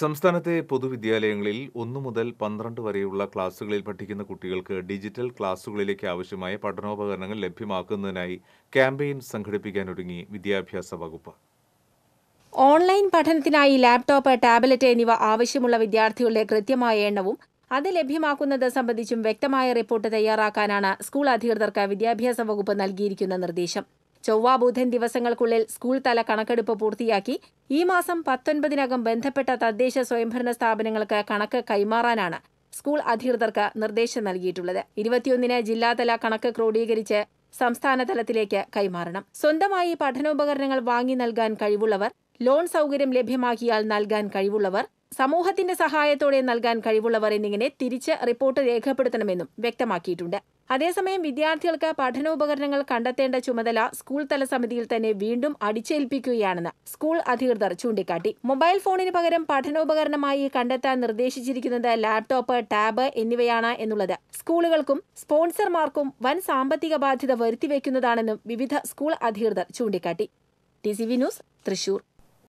സംസ്ഥാനത്തെ പൊതുവിദ്യാലയങ്ങളിൽ ഒന്നു മുതൽ പന്ത്രണ്ട് വരെയുള്ള ക്ലാസുകളിൽ പഠിക്കുന്ന കുട്ടികൾക്ക് ഡിജിറ്റൽ ക്ലാസുകളിലേക്ക് ആവശ്യമായ പഠനോപകരണങ്ങൾ ലഭ്യമാക്കുന്നതിനായി ക്യാമ്പയിൻ സംഘടിപ്പിക്കാനൊരുങ്ങി വിദ്യാഭ്യാസ വകുപ്പ് ഓൺലൈൻ പഠനത്തിനായി ലാപ്ടോപ്പ് ടാബ്ലറ്റ് എന്നിവ ആവശ്യമുള്ള വിദ്യാർത്ഥികളുടെ കൃത്യമായ എണ്ണവും അത് ലഭ്യമാക്കുന്നത് സംബന്ധിച്ചും വ്യക്തമായ റിപ്പോർട്ട് തയ്യാറാക്കാനാണ് സ്കൂൾ അധികൃതർക്ക് വിദ്യാഭ്യാസ വകുപ്പ് നൽകിയിരിക്കുന്ന നിർദ്ദേശം ചൊവ്വ ബുധൻ ദിവസങ്ങൾക്കുള്ളിൽ സ്കൂൾ തല കണക്കെടുപ്പ് പൂർത്തിയാക്കി ഈ മാസം പത്തൊൻപതിനകം ബന്ധപ്പെട്ട തദ്ദേശ സ്വയംഭരണ സ്ഥാപനങ്ങൾക്ക് കണക്ക് കൈമാറാനാണ് സ്കൂൾ അധികൃതർക്ക് നിർദ്ദേശം നൽകിയിട്ടുള്ളത് ഇരുപത്തിയൊന്നിന് ജില്ലാതല കണക്ക് ക്രോഡീകരിച്ച് സംസ്ഥാന തലത്തിലേക്ക് കൈമാറണം സ്വന്തമായി പഠനോപകരണങ്ങൾ വാങ്ങി നൽകാൻ കഴിവുള്ളവർ ലോൺ സൗകര്യം ലഭ്യമാക്കിയാൽ നൽകാൻ കഴിവുള്ളവർ സമൂഹത്തിന്റെ സഹായത്തോടെ നൽകാൻ കഴിവുള്ളവർ എന്നിങ്ങനെ തിരിച്ച് റിപ്പോർട്ട് രേഖപ്പെടുത്തണമെന്നും വ്യക്തമാക്കിയിട്ടുണ്ട് അതേസമയം വിദ്യാർത്ഥികൾക്ക് പഠനോപകരണങ്ങൾ കണ്ടെത്തേണ്ട ചുമതല സ്കൂൾ തല സമിതിയിൽ തന്നെ വീണ്ടും അടിച്ചേൽപ്പിക്കുകയാണെന്ന് സ്കൂൾ അധികൃതർ ചൂണ്ടിക്കാട്ടി മൊബൈൽ ഫോണിന് പകരം പഠനോപകരണമായി കണ്ടെത്താൻ നിർദ്ദേശിച്ചിരിക്കുന്നത് ലാപ്ടോപ്പ് ടാബ് എന്നിവയാണ് എന്നുള്ളത് സ്കൂളുകൾക്കും സ്പോൺസർമാർക്കും വൻ സാമ്പത്തിക ബാധ്യത വരുത്തിവെക്കുന്നതാണെന്നും വിവിധ സ്കൂൾ അധികൃതർ ചൂണ്ടിക്കാട്ടി ടി ന്യൂസ് തൃശൂർ